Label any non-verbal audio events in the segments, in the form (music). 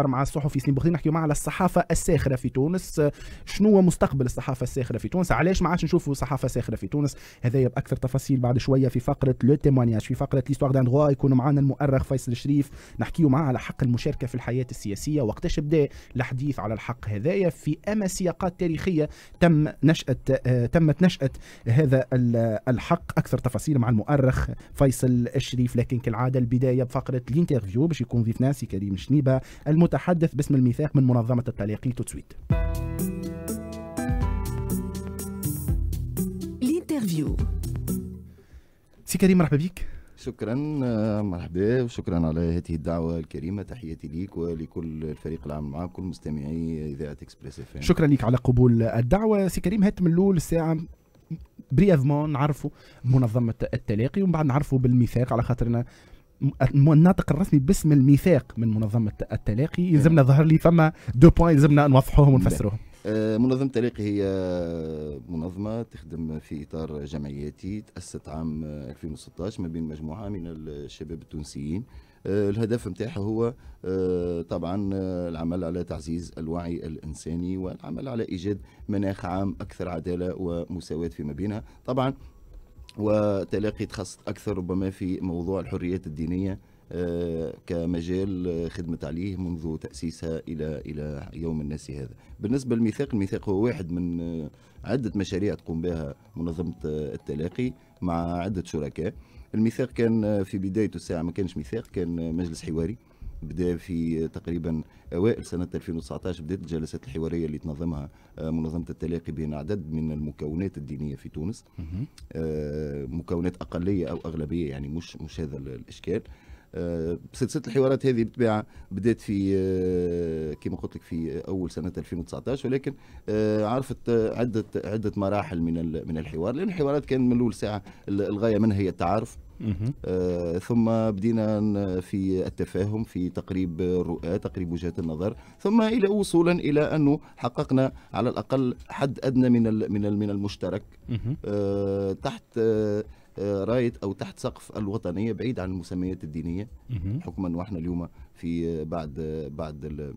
حوار مع الصحفي سليم بوخدين نحكيو معاه على الصحافه الساخره في تونس شنو هو مستقبل الصحافه الساخره في تونس علاش ما عادش نشوفوا صحافه ساخره في تونس هذايا باكثر تفاصيل بعد شويه في فقره لو تيمونياج في فقره ليستواغ دان دروا يكون معنا المؤرخ فيصل الشريف نحكيو معاه على حق المشاركه في الحياه السياسيه وقتاش بدا الحديث على الحق هذايا في اما سياقات تاريخيه تم نشاه آه، تمت نشاه هذا الحق اكثر تفاصيل مع المؤرخ فيصل الشريف لكن كالعاده البدايه بفقره الانترفيو باش يكون ضيفنا سي كريم شنيبه المت متحدث باسم الميثاق من منظمة التلاقي توتسويت الانترفيو سي كريم مرحبا بك شكرا آه، مرحبا وشكرا على هذه الدعوه الكريمه تحياتي ليك ولكل الفريق العام معك كل مستمعي اذاعه اكسبريس اف شكرا لك على قبول الدعوه سي كريم هات من الاول الساعه بريافمون نعرفوا منظمه التلاقي ومن بعد نعرفوا بالميثاق على خاطرنا الناطق الرسمي باسم الميثاق من منظمه التلاقي يلزمنا إيه. ظهر لي فما دو بوان يلزمنا نوضحوهم ونفسروهم نعم. آه، منظمة التلاقي هي منظمة تخدم في إطار جمعياتي تأسست عام 2016 ما بين مجموعة من الشباب التونسيين آه، الهدف نتاعها هو آه، طبعا العمل على تعزيز الوعي الانساني والعمل على ايجاد مناخ عام اكثر عداله ومساواه فيما بينها طبعا وتلاقي تخصص اكثر ربما في موضوع الحريات الدينيه آه، كمجال آه، خدمت عليه منذ تاسيسها الى الى يوم الناس هذا. بالنسبه للميثاق، الميثاق هو واحد من آه، عده مشاريع تقوم بها منظمه التلاقي مع عده شركاء. الميثاق كان في بدايته الساعه ما كانش ميثاق كان مجلس حواري بدا في تقريبا اوائل سنه 2019 بدات الجلسات الحواريه اللي تنظمها آه، منظمه التلاقي بين عدد من المكونات الدينيه في تونس آه، مكونات اقليه او اغلبيه يعني مش مش هذا الاشكال آه، سلسله الحوارات هذه بالطبيعه بدات في كما قلت لك في اول سنه 2019 ولكن عرفت عده عده مراحل من من الحوار لان الحوارات كان من الاول ساعه الغايه منها هي التعارف آه، ثم بدينا في التفاهم في تقريب الرؤى تقريب وجهات النظر ثم الى وصولا الى انه حققنا على الاقل حد ادنى من من من المشترك آه، تحت رايت آه، رايه او تحت سقف الوطنيه بعيد عن المسميات الدينيه حكما واحنا اليوم في بعد بعد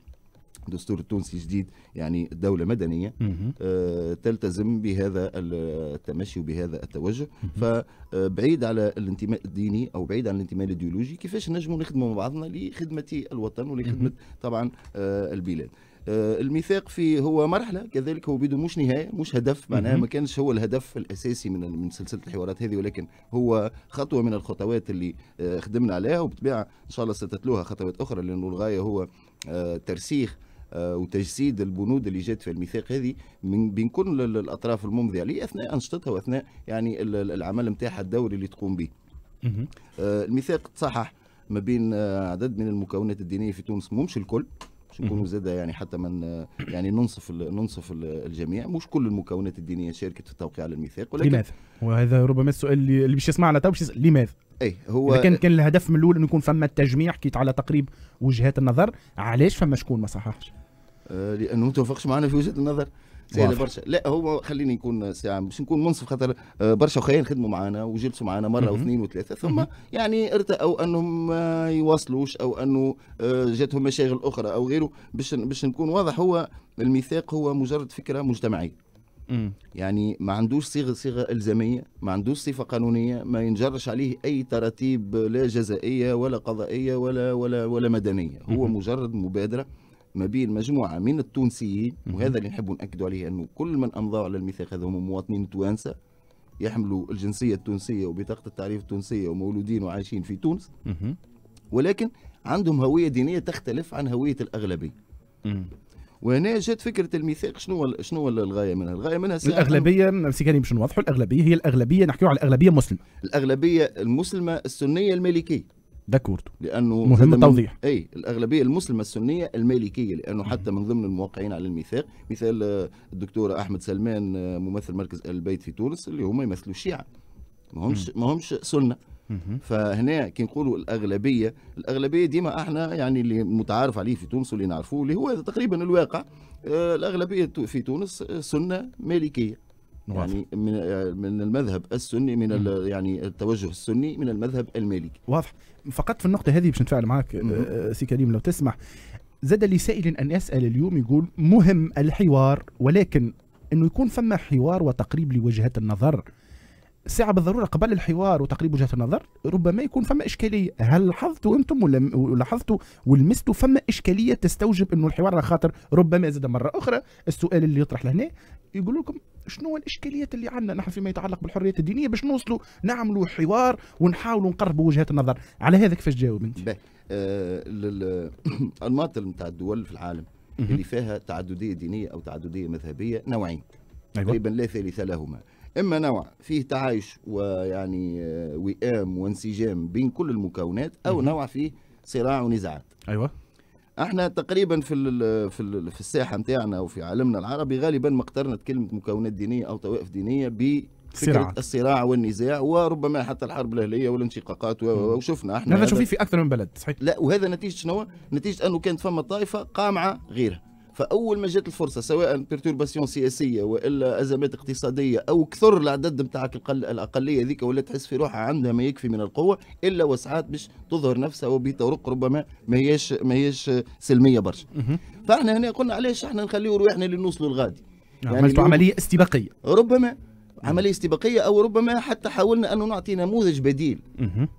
الدستور التونسي الجديد يعني دولة مدنية آه تلتزم بهذا التمشي وبهذا التوجه فبعيد آه، على الانتماء الديني أو بعيد عن الانتماء الإيديولوجي كيفاش نجموا نخدموا مع بعضنا لخدمة الوطن ولخدمة طبعا آه البلاد آه الميثاق في هو مرحله كذلك هو بيدو مش نهايه مش هدف معناها ما كانش هو الهدف الاساسي من من سلسله الحوارات هذه ولكن هو خطوه من الخطوات اللي آه خدمنا عليها وبطبيعه ان شاء الله ستتلوها خطوات اخرى لانه الغايه هو آه، ترسيخ آه، وتجسيد البنود اللي جات في الميثاق هذه من بين كل الاطراف الممضيه عليه اثناء انشطتها واثناء يعني العمل نتاعها الدوري اللي تقوم به. آه، الميثاق تصحح ما بين عدد من المكونات الدينيه في تونس مش الكل باش نكونوا زاده يعني حتى من يعني ننصف ننصف الجميع مش كل المكونات الدينيه شاركت في التوقيع على الميثاق ولكن لماذا؟ وهذا ربما السؤال اللي باش يسمعنا تو لماذا؟ اي هو اذا كان كان الهدف من الاول انه يكون فما التجميع كيت على تقريب وجهات النظر علاش فما شكون ما صححش؟ آه لانه ما توافقش معنا في وجهه النظر سهله برشا لا هو خليني نكون ساعه باش نكون منصف خاطر آه، برشا وخيان خدموا معنا وجلسوا معنا مره واثنين وثلاثه ثم يعني ارتأوا انهم ما يواصلوش او انه آه، جاتهم مشاغل اخرى او غيره باش باش نكون واضح هو الميثاق هو مجرد فكره مجتمعيه يعني ما عندوش صيغه صيغه الزاميه ما عندوش صفه قانونيه ما ينجرش عليه اي تراتيب لا جزائيه ولا قضائيه ولا ولا ولا مدنيه هو مجرد مبادره ما بين مجموعه من التونسيين وهذا اللي نحب ناكدوا عليه انه كل من امضوا على الميثاق هذا هم مواطنين توانسه يحملوا الجنسيه التونسيه وبطاقه التعريف التونسيه ومولودين وعايشين في تونس ولكن عندهم هويه دينيه تختلف عن هويه الاغلبيه وهنا جات فكره الميثاق شنو شنو الغايه منها الغايه منها الاغلبيه سي كريم باش نوضحوا الاغلبيه هي الاغلبيه نحكيو على الاغلبيه مسلمه الاغلبيه المسلمه السنيه المالكيه داكورد لانه مهم التوضيح اي الاغلبيه المسلمه السنيه المالكيه لانه حتى من ضمن الموقعين على الميثاق مثال آه، الدكتور احمد سلمان آه، ممثل مركز البيت في تونس اللي هما يمثلوا الشيعه ما همش ما همش سنه فهنا كي نقولوا الاغلبيه الاغلبيه ديما احنا يعني اللي متعارف عليه في تونس واللي نعرفوه اللي هو تقريبا الواقع آه، الاغلبيه في تونس سنه مالكيه يعني من آه، من المذهب السني من يعني التوجه السني من المذهب المالكي واضح فقط في النقطه هذه باش نتفاعل معك آه، سي كريم لو تسمح زاد لي سائل ان اسال اليوم يقول مهم الحوار ولكن انه يكون فما حوار وتقريب لوجهات النظر ساعة بالضرورة قبل الحوار وتقريب وجهة النظر ربما يكون فما إشكالية هل لاحظتوا أنتم ولا لاحظتوا ولمستوا فما إشكالية تستوجب أنه الحوار على خاطر ربما زاد مرة أخرى السؤال اللي يطرح لهنا يقول لكم شنو الإشكاليات اللي عندنا نحن فيما يتعلق بالحريات الدينية باش نوصلوا نعملوا حوار ونحاولوا نقربوا وجهات النظر على هذا كيفاش تجاوب أنت؟ آه، الأنماط (coughs) نتاع الدول في العالم اللي فيها تعددية دينية أو تعددية مذهبية نوعين أيوة. تقريبا لا ثالث لهما اما نوع فيه تعايش ويعني آه، وئام وانسجام بين كل المكونات او نوع فيه صراع ونزاعات ايوه احنا تقريبا في الـ في الـ في الساحه نتاعنا وفي عالمنا العربي غالبا ما اقترنت كلمه مكونات دينيه او طوائف دينيه ب صراع. الصراع والنزاع وربما حتى الحرب الاهليه والانشقاقات وشفنا احنا هذا شوفي في اكثر من بلد صحيح لا وهذا نتيجه شنو؟ نتيجه انه كانت فما طائفه قامعه غيرها فاول ما جات الفرصه سواء بيرتورباسيون سياسيه والا ازمات اقتصاديه او كثر العدد نتاعك الاقليه ذيك ولا تحس في روحها عندها ما يكفي من القوه الا وسعات باش تظهر نفسها وبطرق ربما ما هيش ما هيش سلميه برشا فاحنا هنا قلنا علاش احنا نخليو روحنا اللي نوصلوا لغادي نعم، يعني عملتوا عمليه استباقيه ربما عمليه استباقيه او ربما حتى حاولنا ان نعطي نموذج بديل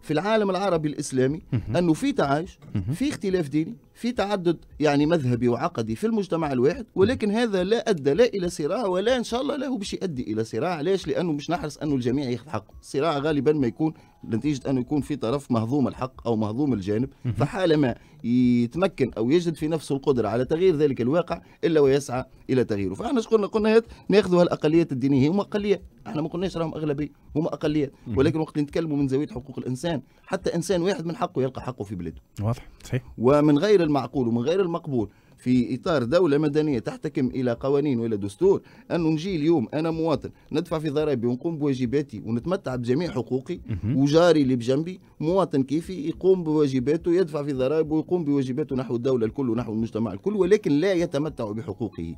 في العالم العربي الاسلامي انه في تعايش في اختلاف ديني في تعدد يعني مذهبي وعقدي في المجتمع الواحد ولكن هذا لا ادى لا الى صراع ولا ان شاء الله له باش يؤدي الى صراع ليش لانه مش نحرص انه الجميع ياخذ حقه الصراع غالبا ما يكون نتيجه انه يكون في طرف مهضوم الحق او مهضوم الجانب فحالما يتمكن او يجد في نفسه القدره على تغيير ذلك الواقع الا ويسعى الى تغييره فاحنا قلنا قلنا ناخذوا الاقليات الدينيه هم اقليه احنا ما قلناش راهم اغلبيه هم اقليات ولكن وقت اللي نتكلموا من زاويه حقوق الانسان حتى انسان واحد من حقه يلقى حقه في بلاده واضح صحيح ومن غير المعقول ومن غير المقبول في اطار دوله مدنيه تحتكم الى قوانين والى دستور انه نجي اليوم انا مواطن ندفع في ضرائبي ونقوم بواجباتي ونتمتع بجميع حقوقي وجاري اللي بجنبي مواطن كيفي يقوم بواجباته يدفع في ضرائبه ويقوم بواجباته نحو الدوله الكل ونحو المجتمع الكل ولكن لا يتمتع بحقوقه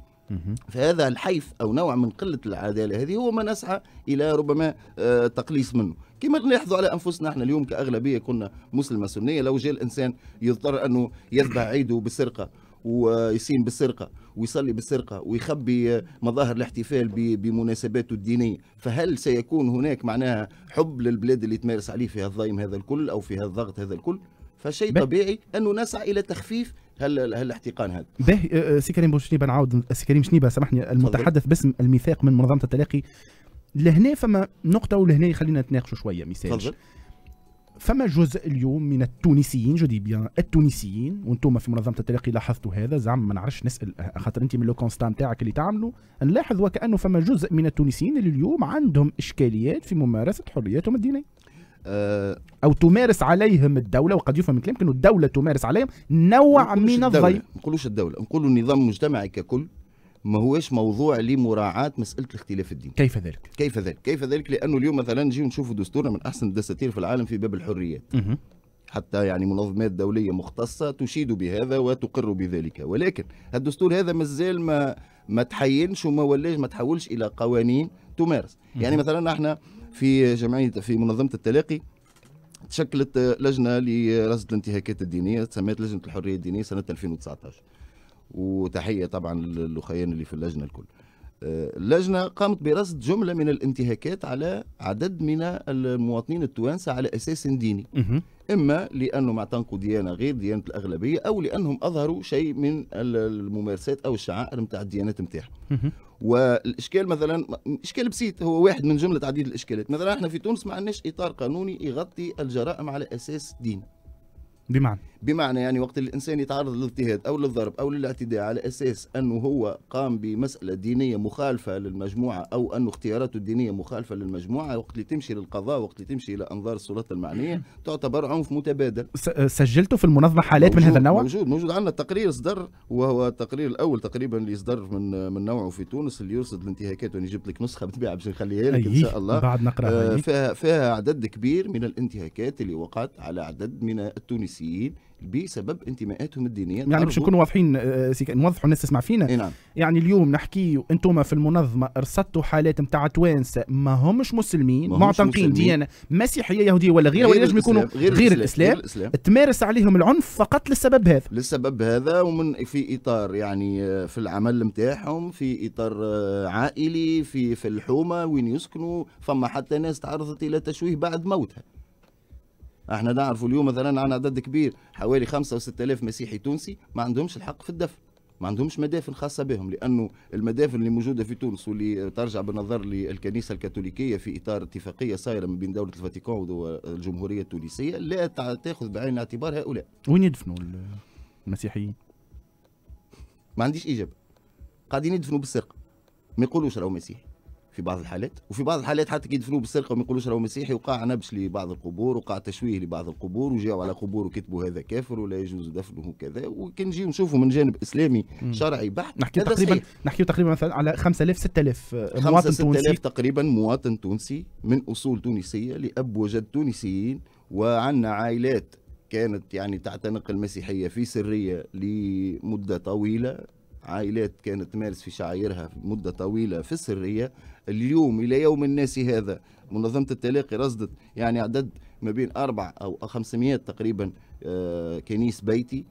فهذا الحيف او نوع من قله العداله هذه هو ما نسعى الى ربما آه، تقليص منه كما نلاحظوا على انفسنا احنا اليوم كاغلبيه كنا مسلمه سنيه لو جاء الانسان يضطر انه يذبح عيده بالسرقه ويسين بالسرقة ويصلي بالسرقة ويخبي مظاهر الاحتفال بمناسباته الدينية فهل سيكون هناك معناها حب للبلاد اللي تمارس عليه في الضيم هذا الكل أو في الضغط هذا الكل فشيء طبيعي أنه نسعى إلى تخفيف هل هالاحتقان هذا باهي أه، سي كريم بوشنيبه نعاود أه، سي كريم شنيبه سامحني المتحدث باسم الميثاق من منظمه التلاقي لهنا فما نقطه ولهنا خلينا نتناقشوا شويه مثال فما جزء اليوم من التونسيين جو بيان التونسيين وانتم في منظمه التلاقي لاحظتوا هذا زعما ما نعرفش نسال أه، خاطر انت من لو كونستان تاعك اللي تعملوا نلاحظ وكانه فما جزء من التونسيين اللي اليوم عندهم اشكاليات في ممارسه حرياتهم الدينيه آه، او تمارس عليهم الدوله وقد يفهم الكلام كلامك انه الدوله تمارس عليهم نوع من الضيق ما نقولوش الدوله نقولوا النظام المجتمعي ككل ما هوش موضوع لمراعاة مسألة الاختلاف الديني كيف ذلك؟ كيف ذلك؟ كيف ذلك؟ لأنه اليوم مثلا نجي نشوفوا دستورنا من أحسن الدساتير في العالم في باب الحريات حتى يعني منظمات دولية مختصة تشيد بهذا وتقر بذلك ولكن الدستور هذا مازال ما ما تحينش وما ولاش ما تحولش إلى قوانين تمارس يعني مثلا احنا في جمعيه في منظمه التلاقي تشكلت لجنه لرصد الانتهاكات الدينيه تسميت لجنه الحريه الدينيه سنه 2019 وتحيه طبعا للخيان اللي في اللجنه الكل آه، اللجنه قامت برصد جمله من الانتهاكات على عدد من المواطنين التوانسه على اساس ديني اما لانهم اعتنقوا ديانه غير ديانه الاغلبيه او لانهم اظهروا شيء من الممارسات او الشعائر نتاع الديانات نتاعهم والاشكال مثلا اشكال بسيط هو واحد من جمله عديد الاشكالات مثلا احنا في تونس ما عندناش اطار قانوني يغطي الجرائم على اساس ديني بمعنى بمعنى يعني وقت الانسان يتعرض للاضطهاد او للضرب او للاعتداء على اساس انه هو قام بمساله دينيه مخالفه للمجموعه او انه اختياراته الدينيه مخالفه للمجموعه وقت اللي تمشي للقضاء وقت اللي تمشي الى انظار السلطات المعنيه تعتبر عنف متبادل سجلتوا في المنظمه حالات من هذا النوع موجود موجود عندنا تقرير صدر وهو التقرير الاول تقريبا اللي صدر من من نوعه في تونس اللي يرصد الانتهاكات وانا جبت لك نسخه بتبيعها باش نخليها لك ان أيه، شاء الله بعد نقراها آه فيها فيها عدد كبير من الانتهاكات اللي وقعت على عدد من التونسيين السياسيين بسبب انتماءاتهم الدينيه يعني باش نكونوا واضحين آه، آه، نوضحوا الناس تسمع فينا نعم. يعني اليوم نحكي انتم في المنظمه رصدتوا حالات نتاع توانسه ما همش مسلمين معتنقين ديانه مسيحيه يهوديه ولا غيرها ولا ينجم يكونوا غير, غير الإسلام. الاسلام, الاسلام تمارس عليهم العنف فقط للسبب هذا للسبب هذا ومن في اطار يعني آه، في العمل نتاعهم في اطار عائلي في في الحومه وين يسكنوا فما حتى ناس تعرضت الى تشويه بعد موتها احنا نعرف اليوم مثلا عن عدد كبير حوالي 5 و6000 مسيحي تونسي ما عندهمش الحق في الدفن ما عندهمش مدافن خاصه بهم لانه المدافن اللي موجوده في تونس واللي ترجع بالنظر للكنيسه الكاثوليكيه في اطار اتفاقيه صايره ما بين دوله الفاتيكان والجمهوريه التونسيه لا تاخذ بعين الاعتبار هؤلاء. وين يدفنوا المسيحيين؟ ما عنديش اجابه. قاعدين يدفنوا بالسرقه. ما يقولوش راهو مسيحي. في بعض الحالات وفي بعض الحالات حتى كي يدفنوه بالسرقه وما يقولوش راهو مسيحي وقع نبش لبعض القبور وقع تشويه لبعض القبور وجاوا على قبور وكتبوا هذا كافر ولا يجوز دفنه كذا وكان نشوفوا من جانب اسلامي شرعي بحت نحكي تقريبا نحكي تقريبا مثلا على 5000 6000 مواطن تونسي 6000 تقريبا مواطن تونسي من اصول تونسيه لاب وجد تونسيين وعندنا عائلات كانت يعني تعتنق المسيحية في سرية لمدة طويلة عائلات كانت تمارس في شعائرها مدة طويلة في السرية اليوم إلى يوم الناس هذا منظمة التلاقي رصدت يعني عدد ما بين أربع أو 500 تقريبا آه، كنيس بيتي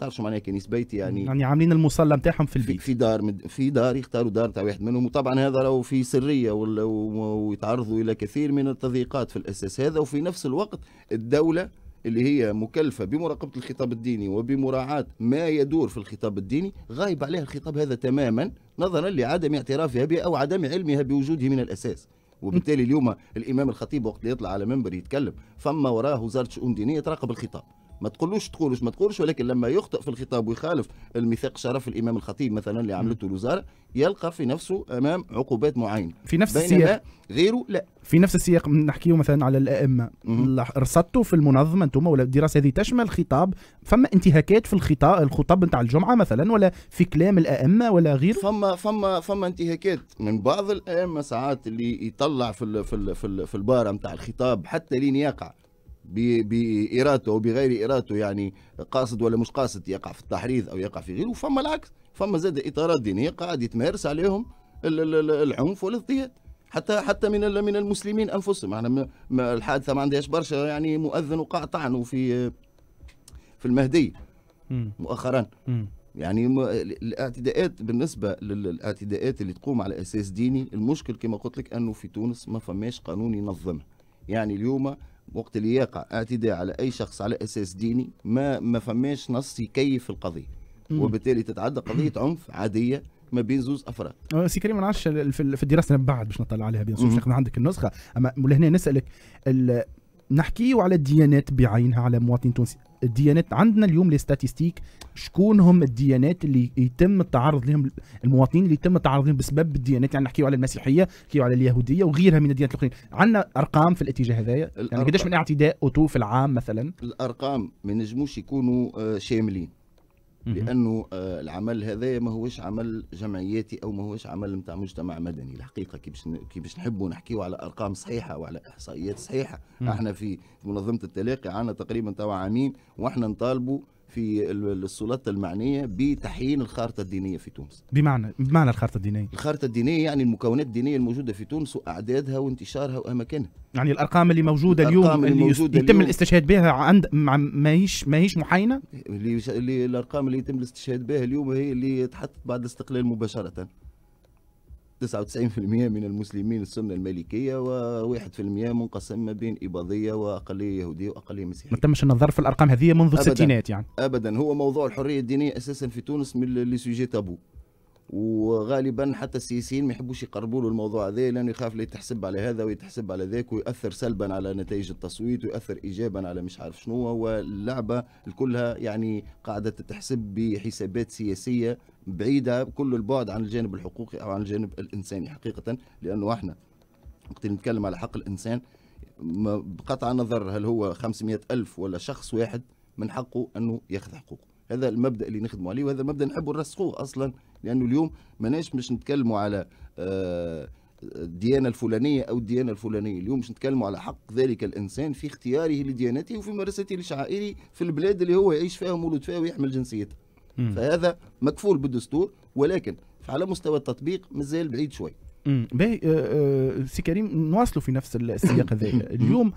تعرفش معناها كنيس بيتي يعني يعني عاملين المصلى نتاعهم في البيت في دار في دار يختاروا دار تاع واحد منهم وطبعا هذا راهو في سريه ويتعرضوا الى كثير من التضييقات في الاساس هذا وفي نفس الوقت الدوله اللي هي مكلفه بمراقبه الخطاب الديني وبمراعاه ما يدور في الخطاب الديني غايب عليها الخطاب هذا تماما نظرا لعدم اعترافها به او عدم علمها بوجوده من الاساس وبالتالي اليوم الامام الخطيب وقت اللي يطلع على منبر يتكلم فما وراه وزاره الشؤون الدينيه تراقب الخطاب ما تقولوش تقولوش ما تقولوش ولكن لما يخطئ في الخطاب ويخالف الميثاق شرف الامام الخطيب مثلا اللي عملته الوزاره يلقى في نفسه امام عقوبات معينه في نفس السياق غيره لا في نفس السياق نحكيه مثلا على الائمه رصدتوا في المنظمه انتم ولا الدراسه هذه تشمل خطاب فما انتهاكات في الخطاب الخطاب نتاع الجمعه مثلا ولا في كلام الائمه ولا غيره فما فما فما انتهاكات من بعض الائمه ساعات اللي يطلع في الـ في الـ في, في الباره نتاع الخطاب حتى لين يقع بإرادته أو بغير إرادته يعني قاصد ولا مش قاصد يقع في التحريض أو يقع في غيره فما العكس فما زاد إطارات دينية قاعد يتمارس عليهم العنف والاضطهاد حتى حتى من من المسلمين انفسهم احنا يعني الحادثه ما عندهاش برشا يعني مؤذن وقع طعنه في في المهدي مؤخرا يعني الاعتداءات بالنسبه للاعتداءات اللي تقوم على اساس ديني المشكل كما قلت لك انه في تونس ما فماش قانون ينظمها يعني اليوم وقت اللي يقع اعتداء على اي شخص على اساس ديني ما ما فماش نص يكيف القضيه وبالتالي تتعدى قضيه عنف عاديه ما بين زوز افراد. آه، سي كريم ما نعرفش في الدراسه من بعد باش نطلع عليها بيان سور عندك النسخه اما لهنا نسالك نحكيو على الديانات بعينها على مواطن تونسي الديانات عندنا اليوم الاستاتيستيك شكون هم الديانات اللي يتم التعرض لهم المواطنين اللي يتم التعرض لهم بسبب الديانات يعني نحكيو على المسيحيه نحكيو على اليهوديه وغيرها من الديانات الاخرين عندنا ارقام في الاتجاه هذا يعني قداش من اعتداء اوتو في العام مثلا الارقام ما نجموش يكونوا آه، شاملين لانه آه، العمل هذا ما هوش عمل جمعياتي او ما هوش عمل نتاع مجتمع مدني الحقيقه كي باش نحبوا نحكيوا على ارقام صحيحه وعلى احصائيات صحيحه احنا في منظمه التلاقي عندنا تقريبا توا عامين واحنا نطالبوا في السلطات المعنيه بتحيين الخارطه الدينيه في تونس بمعنى بمعنى الخارطه الدينيه الخارطه الدينيه يعني المكونات الدينيه الموجوده في تونس واعدادها وانتشارها واماكنها يعني الارقام اللي موجوده الأرقام اليوم اللي, اللي موجودة يتم اليوم الاستشهاد بها عند ماهيش ماهيش محاينه اللي الارقام اللي يتم الاستشهاد بها اليوم هي اللي تحطت بعد الاستقلال مباشره 99% من المسلمين السنه المالكيه و1% منقسم ما بين اباضيه واقليه يهوديه واقليه مسيحيه. ما تمش النظر في الارقام هذه منذ الستينات يعني. ابدا هو موضوع الحريه الدينيه اساسا في تونس من لي سوجي تابو. وغالبا حتى السياسيين ما يحبوش يقربوا له الموضوع هذا لانه يخاف لا يتحسب على هذا ويتحسب على ذاك ويؤثر سلبا على نتائج التصويت ويؤثر ايجابا على مش عارف شنو واللعبه الكلها يعني قاعده تتحسب بحسابات سياسيه بعيده كل البعد عن الجانب الحقوقي او عن الجانب الانساني حقيقه لانه احنا وقت نتكلم على حق الانسان بقطع النظر هل هو 500 ألف ولا شخص واحد من حقه أنه يأخذ حقوقه هذا المبدا اللي نخدموا عليه وهذا المبدا نحبوا نرسخوه اصلا لانه اليوم ماناش باش نتكلموا على آه، الديانة الفلانية أو الديانة الفلانية اليوم مش نتكلموا على حق ذلك الإنسان في اختياره لديانته وفي ممارسته لشعائره في البلاد اللي هو يعيش فيها ومولود فيها ويحمل جنسيته فهذا مكفول بالدستور ولكن على مستوى التطبيق مازال بعيد شوي باهي آه، آه، سي كريم نواصلوا في نفس السياق (coughs) هذا اليوم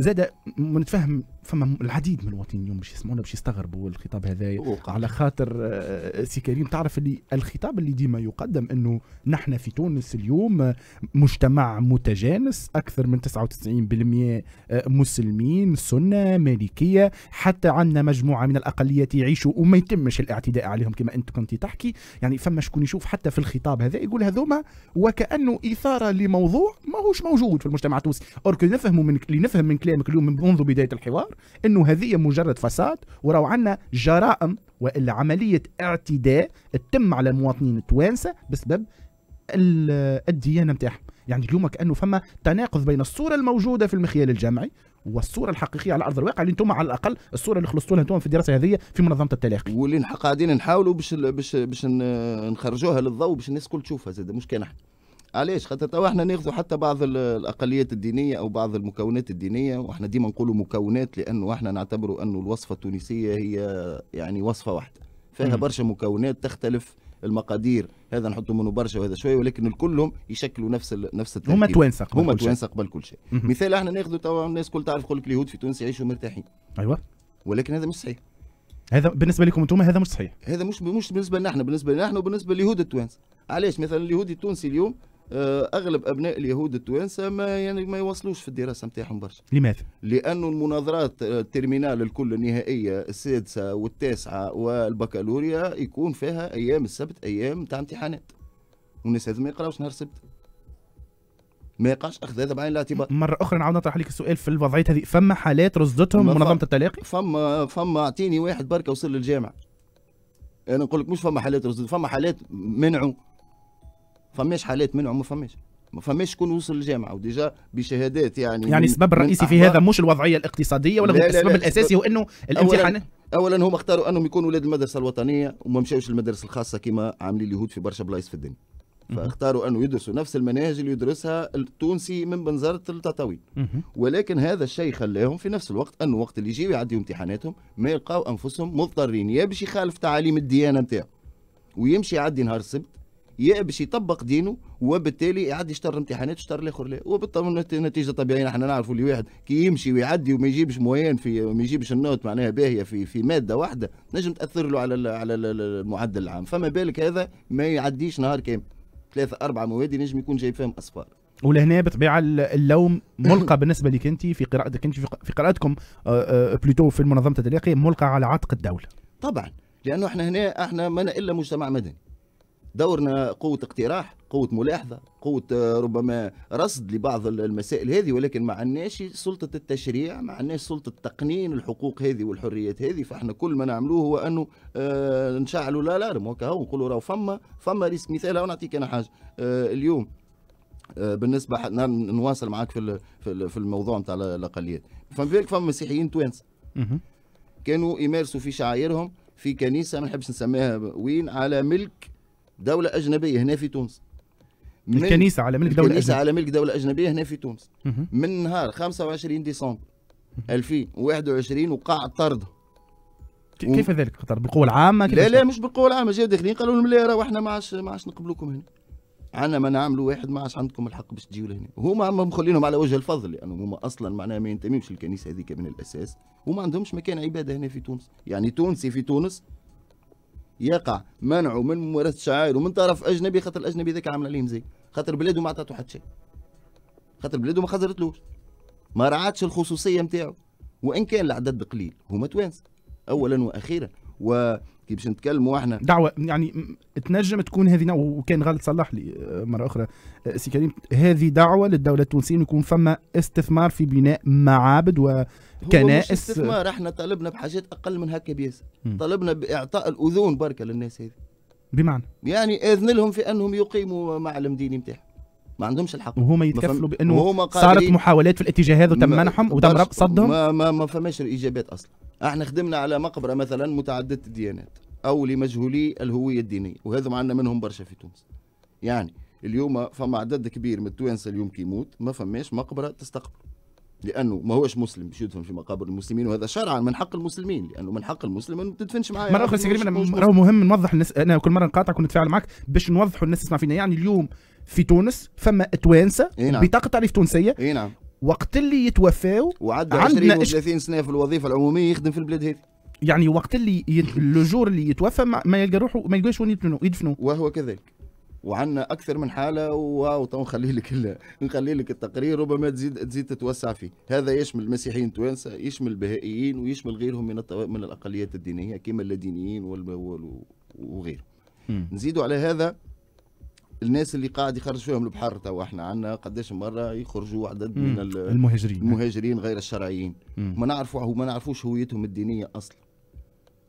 زاد نتفهم فما العديد من المواطنين اليوم باش يسمعونا باش يستغربوا الخطاب هذا على خاطر آه، سي كريم تعرف اللي الخطاب اللي ديما يقدم انه نحن في تونس اليوم مجتمع متجانس اكثر من 99% آه، مسلمين سنه مالكيه حتى عندنا مجموعه من الاقليات يعيشوا وما يتمش الاعتداء عليهم كما انت كنت تحكي يعني فما شكون يشوف حتى في الخطاب هذا يقول هذوما وكانه اثاره لموضوع ماهوش موجود في المجتمع التونسي اوركي نفهموا من اللي نفهم من كلام كلامك اليوم منذ بدايه الحوار انه هذه مجرد فساد وراو عندنا جرائم والا عمليه اعتداء تتم على المواطنين التوانسه بسبب الديانه نتاعهم يعني اليوم كانه فما تناقض بين الصوره الموجوده في المخيال الجامعي والصوره الحقيقيه على ارض الواقع اللي انتم على الاقل الصوره اللي خلصتوا لها انتم في الدراسه هذه في منظمه التلاقي واللي قاعدين نحاولوا باش باش باش نخرجوها للضوء باش الناس الكل تشوفها زاد مش كان احنا علاش خاطر توا احنا ناخذوا حتى بعض الاقليات الدينيه او بعض المكونات الدينيه واحنا ديما نقولوا مكونات لانه احنا نعتبروا انه الوصفه التونسيه هي يعني وصفه واحده فيها برشا مكونات تختلف المقادير هذا نحطوا منه برشا وهذا شويه ولكن كلهم يشكلوا نفس ال... نفس التركيب هما توانسه هما توانسه قبل كل شيء مثال احنا ناخذوا توا الناس كل تعرف يقول لك اليهود في تونس يعيشوا مرتاحين ايوه ولكن هذا مش صحيح هذا بالنسبه لكم انتم هذا مش صحيح هذا مش مش بالنسبه لنا احنا بالنسبه لنا احنا وبالنسبه لليهود التوانسه علاش مثلا اليهودي التونسي اليوم آه، اغلب ابناء اليهود التوانسه ما يعني ما يواصلوش في الدراسه نتاعهم برشا لماذا لانه المناظرات آه، الترمينال الكل النهائيه السادسه والتاسعه والبكالوريا يكون فيها ايام السبت ايام تاع امتحانات والناس هذو ما يقراوش نهار السبت ما يقعش اخذ هذا بعين الاعتبار مره اخرى نعاود نطرح عليك السؤال في الوضعيه هذه فما حالات رصدتهم منظمه التلاقي فما فما اعطيني واحد بركه وصل للجامعه انا نقول لك مش فما حالات رصدت فما حالات منعوا فماش حالات منهم ما فماش ما فماش شكون وصل للجامعه وديجا بشهادات يعني يعني السبب الرئيسي في هذا مش الوضعيه الاقتصاديه ولا لا السبب لا الاساسي هو انه الامتحانات اولا هم اختاروا انهم يكونوا اولاد المدرسه الوطنيه وما مشاوش للمدارس الخاصه كما عاملين اليهود في برشا بلايص في الدنيا فاختاروا انه يدرسوا نفس المناهج اللي يدرسها التونسي من بنزرة التطاوين ولكن هذا الشيء خلاهم في نفس الوقت انه وقت اللي يجيو يعديوا امتحاناتهم ما يلقاو انفسهم مضطرين يا باش يخالف تعاليم الديانه نتاعو ويمشي يعدي نهار السبت يا باش يطبق دينه وبالتالي يعدي شطر امتحانات شطر الاخر لا وبالطبع نتيجه طبيعيه احنا نعرفوا اللي واحد كي يمشي ويعدي وما يجيبش موين في ما يجيبش النوت معناها باهيه في في ماده واحده نجم تاثر له على على المعدل العام فما بالك هذا ما يعديش نهار كامل ثلاثه اربعه مواد نجم يكون جايب فيهم اصفار ولهنا بطبيعه اللوم ملقى بالنسبه لك انت في قراءتك انت في قراءتكم آه، آه، بلوتو في المنظمة التدريقية ملقى على عاتق الدوله طبعا لانه احنا هنا احنا ما الا مجتمع مدني دورنا قوة اقتراح قوة ملاحظة قوة آه، ربما رصد لبعض المسائل هذه ولكن ما عندناش سلطة التشريع ما عندناش سلطة تقنين الحقوق هذه والحريات هذه فاحنا كل ما نعملوه هو انه آه، نشعلوا لا هكا هو نقولوا راهو فما فما ريسك مثال نعطيك انا حاجة آه، اليوم بالنسبة نعم، نواصل معاك في في الموضوع نتاع الاقليات فما بالك فما مسيحيين توانسة كانوا يمارسوا في شعائرهم في كنيسة ما نحبش نسميها وين على ملك دولة أجنبية هنا في تونس من الكنيسة على ملك دولة أجنبية الكنيسة على ملك دولة أجنبية هنا في تونس من نهار 25 ديسمبر 2021 وقع طرد كيف و... ذلك قطر بالقوة العامة لا لا مش بالقوة العامة جاء داخلين قالوا لهم لا راهو احنا ما عادش ما عادش نقبلوكم هنا عندنا ما نعملوا واحد ما عادش عندكم الحق باش تجيو لهنا هما هم مخلينهم على وجه الفضل لانهم يعني هما اصلا معناها ما ينتميوش للكنيسه هذيك من الاساس وما عندهمش مكان عباده هنا في تونس يعني تونسي في تونس يقع منعه من ممارسه الشعائر ومن طرف اجنبي خاطر الاجنبي ذاك عامل عليه زي خاطر بلاده ما عطاته حتى شيء خاطر بلاده ما خزرتلوش ما رعاتش الخصوصيه نتاعو وان كان العدد قليل هما توانسه اولا واخيرا و كي باش نتكلموا احنا دعوه يعني تنجم تكون هذه وكان غلط صلح لي آه، مره اخرى آه، سي كريم هذه دعوه للدوله التونسيه انه يكون فما استثمار في بناء معابد وكنائس استثمار احنا طالبنا بحاجات اقل من هكا بيس طالبنا باعطاء الاذون بركه للناس هذه بمعنى يعني اذن لهم في انهم يقيموا معلم ديني نتاعهم ما عندهمش الحق وهما يتكفلوا بانه صارت محاولات في الاتجاه هذا وتم منحهم وتم صدهم ما ما, ما فماش الاجابات اصلا احنا خدمنا على مقبره مثلا متعدده الديانات او لمجهولي الهويه الدينيه وهذا معنا منهم برشا في تونس يعني اليوم فما عدد كبير من التوانسه اليوم كيموت ما فماش مقبره تستقبل لانه ما هوش مسلم باش يدفن في مقابر المسلمين وهذا شرعا من حق المسلمين لانه من حق المسلم انه ما تدفنش معايا مره اخرى سي كريم راهو مهم نوضح الناس انا كل مره نقاطعك ونتفاعل معك باش نوضحوا الناس تسمع فينا يعني اليوم في تونس فما توانسه إيه نعم. بطاقه تعريف تونسيه إيه نعم. وقت اللي يتوفاو وعدى 20 و 30 سنه في الوظيفه العموميه يخدم في البلاد هذه يعني وقت اللي يت... لو اللي يتوفى ما, ما يلقى روحه ما يلقاش وين يدفنوا وهو كذلك وعندنا اكثر من حاله تو نخلي لك نخلي لك التقرير ربما تزيد تزيد تتوسع فيه هذا يشمل المسيحيين التوانسه يشمل البهائيين ويشمل غيرهم من الطو... من الاقليات الدينيه كما اللادينيين وال... وغيره نزيدوا على هذا الناس اللي قاعد يخرج فيهم البحر توا احنا عندنا قداش مره يخرجوا عدد من المهاجرين المهاجرين غير الشرعيين ما نعرفوا ما نعرفوش هويتهم الدينيه اصلا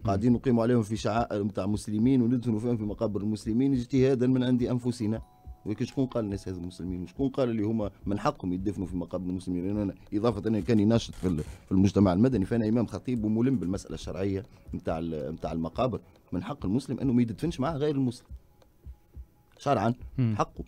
قاعدين نقيموا عليهم في شعائر نتاع مسلمين وندفنوا فيهم في مقابر المسلمين اجتهادا من عند انفسنا ولكن شكون قال الناس هذو مسلمين وشكون قال اللي هما من حقهم يدفنوا في مقابر المسلمين يعني انا اضافه انا كان ناشط في المجتمع المدني فانا امام خطيب وملم بالمساله الشرعيه نتاع نتاع المقابر من حق المسلم انه ما يدفنش معاه غير المسلم شرعا حقه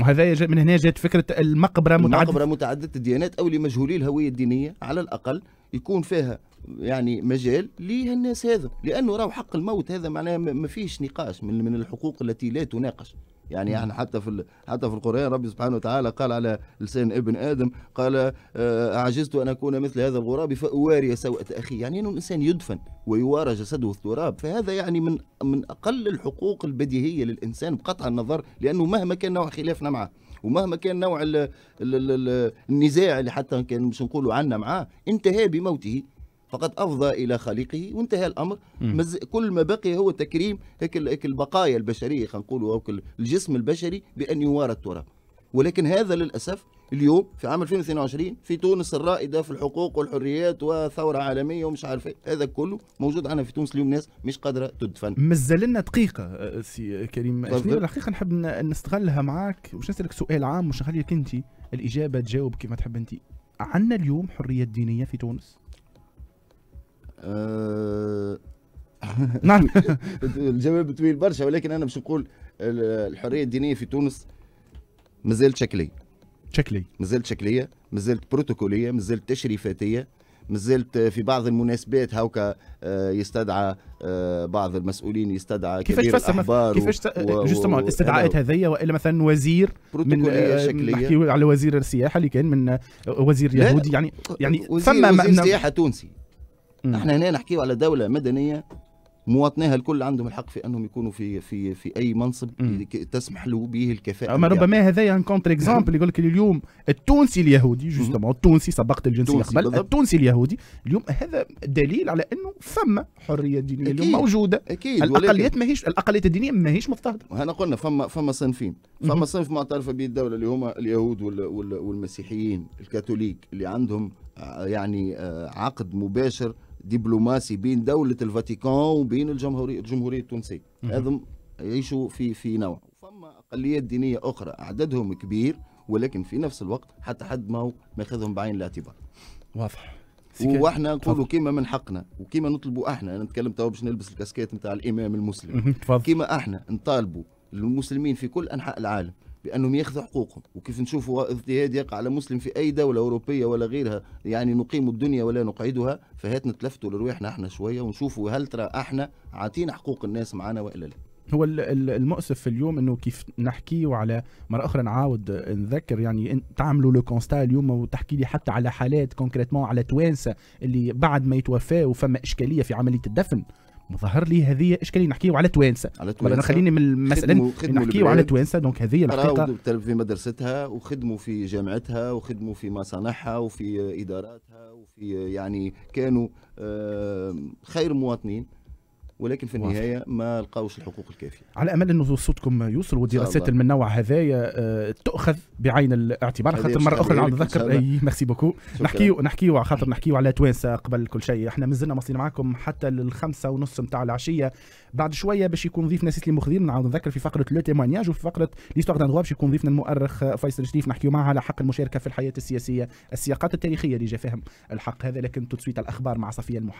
وهذا من هنا جات فكره المقبره متعدده المقبره متعدده الديانات او لمجهولي الهويه الدينيه على الاقل يكون فيها يعني مجال لهالناس هذا لانه راهو حق الموت هذا معناه ما فيش نقاش من من الحقوق التي لا تناقش يعني نعم. احنا حتى في حتى في القران ربي سبحانه وتعالى قال على لسان ابن ادم قال آه، عجزت ان اكون مثل هذا الغراب فاواري سوءة اخي يعني انه الانسان يدفن ويوارى جسده التراب فهذا يعني من من اقل الحقوق البديهيه للانسان بقطع النظر لانه مهما كان نوع خلافنا معه ومهما كان نوع الـ الـ الـ النزاع اللي حتى كان مش نقولوا عنا معاه انتهى بموته فقد افضى الى خليقه وانتهى الامر مز... كل ما بقي هو تكريم هيك البقايا البشريه خلينا نقولوا الجسم البشري بان يوارى التراب ولكن هذا للاسف اليوم في عام 2022 في تونس الرائده في الحقوق والحريات وثوره عالميه ومش عارف ايه هذا كله موجود عندنا في تونس اليوم ناس مش قادره تدفن مازال لنا دقيقه آه، سي آه، كريم الحقيقه نحب نستغلها معاك باش نسالك سؤال عام مش نخليك انت الاجابه تجاوب كيف ما تحب انت عندنا اليوم حريه دينيه في تونس أه... (laughs) (laughs) نعم الجواب طويل برشا ولكن انا باش نقول الحريه الدينيه في تونس مازالت شكليه شكليه مازلت شكليه مازلت بروتوكوليه مازلت تشريفاتيه مازلت آه، في بعض المناسبات هاوكا آه، يستدعى آه، بعض المسؤولين يستدعى كيفاش تفسر كيفاش و... جوستومون الاستدعاءات هذيا والا مثلا وزير من شكليه على وزير السياحه اللي كان من وزير يهودي يعني يعني وزير فما وزير السياحه تونسي احنا هنا نحكيو على دوله مدنيه مواطنيها الكل عندهم الحق في انهم يكونوا في في في اي منصب تسمح له به الكفاءه اما ربما هذا ان كونتر اكزامبل يقول لك اليوم التونسي اليهودي جوستومون التونسي سبقت الجنسيه قبل التونسي اليهودي اليوم هذا دليل على انه فما حريه دينيه اليوم موجوده اكيد الاقليات ماهيش الاقليات الدينيه ماهيش مضطهده وهنا قلنا فما فما صنفين فما صنف معترفه به الدوله اللي هما اليهود والمسيحيين الكاثوليك اللي عندهم آه، يعني آه، عقد مباشر دبلوماسي بين دولة الفاتيكان وبين الجمهورية الجمهورية التونسية هذم يعيشوا في في نوع فما أقليات دينية أخرى عددهم كبير ولكن في نفس الوقت حتى حد ما ماخذهم بعين الاعتبار واضح واحنا نقولوا كيما من حقنا وكيما نطلبوا احنا انا نتكلم توا باش نلبس الكاسكات نتاع الامام المسلم كيما احنا نطالبوا المسلمين في كل انحاء العالم بانهم ياخذوا حقوقهم وكيف نشوفوا اضطهاد يقع على مسلم في اي دوله اوروبيه ولا غيرها يعني نقيم الدنيا ولا نقعدها فهات نتلفتوا لرواحنا احنا شويه ونشوفوا هل ترى احنا عاطين حقوق الناس معنا والا لا هو المؤسف في اليوم انه كيف نحكي على مره اخرى نعاود نذكر يعني تعملوا لو كونستا اليوم وتحكي لي حتى على حالات كونكريتمون على توانسه اللي بعد ما يتوفاوا وفما اشكاليه في عمليه الدفن مظهر لي هذه اشكالي نحكيه على توانسه على توانسه خليني من مثلا نحكيه على توانسه دونك هذه الحقيقه راهو في مدرستها وخدموا في جامعتها وخدموا في مصانعها وفي اداراتها وفي يعني كانوا آه، خير مواطنين ولكن في النهايه ما لقاوش الحقوق الكافيه على امل انه صوتكم يوصل والدراسات من النوع هذايا آه، تؤخذ بعين الاعتبار خاطر مره اخرى نعاود نذكر اي ميرسي بوكو نحكيو نحكيو على خاطر نحكيو على توانسه قبل كل شيء احنا مازلنا مصين معاكم حتى للخمسة ونص نتاع العشيه بعد شويه باش يكون ضيف ناس اللي مخذين نعاود نذكر في فقره لو تيمونياج وفي فقره ليستوار دان باش يكون ضيفنا المؤرخ آه، فيصل شريف نحكيو معه على حق المشاركه في الحياه السياسيه السياقات التاريخيه اللي جا فيهم الحق هذا لكن تو الاخبار مع صفيه المحارب